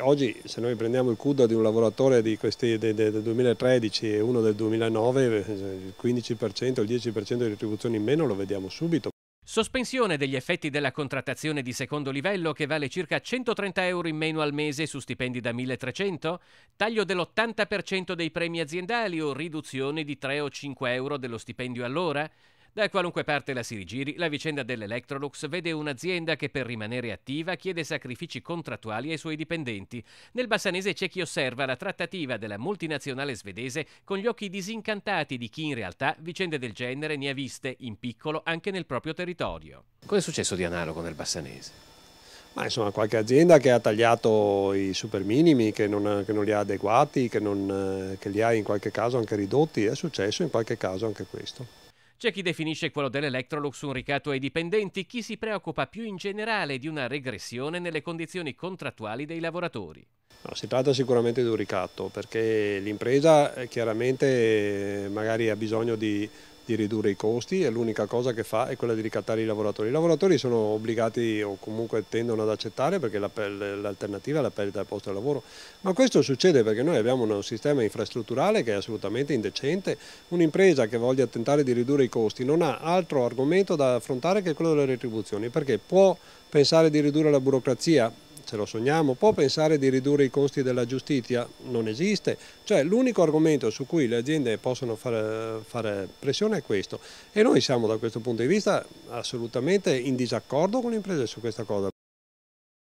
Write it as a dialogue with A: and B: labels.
A: Oggi se noi prendiamo il CUDA di un lavoratore di questi, del, del 2013 e uno del 2009, eh, il 15%, il 10% di retribuzioni in meno lo vediamo subito.
B: Sospensione degli effetti della contrattazione di secondo livello che vale circa 130 euro in meno al mese su stipendi da 1300, taglio dell'80% dei premi aziendali o riduzione di 3 o 5 euro dello stipendio all'ora, da qualunque parte la si rigiri, la vicenda dell'Electrolux vede un'azienda che per rimanere attiva chiede sacrifici contrattuali ai suoi dipendenti. Nel bassanese c'è chi osserva la trattativa della multinazionale svedese con gli occhi disincantati di chi in realtà vicende del genere ne ha viste in piccolo anche nel proprio territorio.
A: Cosa è successo di analogo nel bassanese? Ma insomma qualche azienda che ha tagliato i super minimi, che non, che non li ha adeguati, che, non, eh, che li ha in qualche caso anche ridotti, è successo in qualche caso anche questo.
B: C'è chi definisce quello dell'Electrolux un ricatto ai dipendenti, chi si preoccupa più in generale di una regressione nelle condizioni contrattuali dei lavoratori.
A: No, si tratta sicuramente di un ricatto perché l'impresa eh, chiaramente eh, magari ha bisogno di di ridurre i costi e l'unica cosa che fa è quella di ricattare i lavoratori. I lavoratori sono obbligati o comunque tendono ad accettare perché l'alternativa è la perdita del posto di lavoro, ma questo succede perché noi abbiamo un sistema infrastrutturale che è assolutamente indecente, un'impresa che voglia tentare di ridurre i costi non ha altro argomento da affrontare che quello delle retribuzioni, perché può pensare di ridurre la burocrazia, ce lo sogniamo, può pensare di ridurre i costi della giustizia? Non esiste. Cioè l'unico argomento su cui le aziende possono fare, fare, pressione è questo. E noi siamo da questo punto di vista assolutamente in disaccordo con le imprese su questa cosa.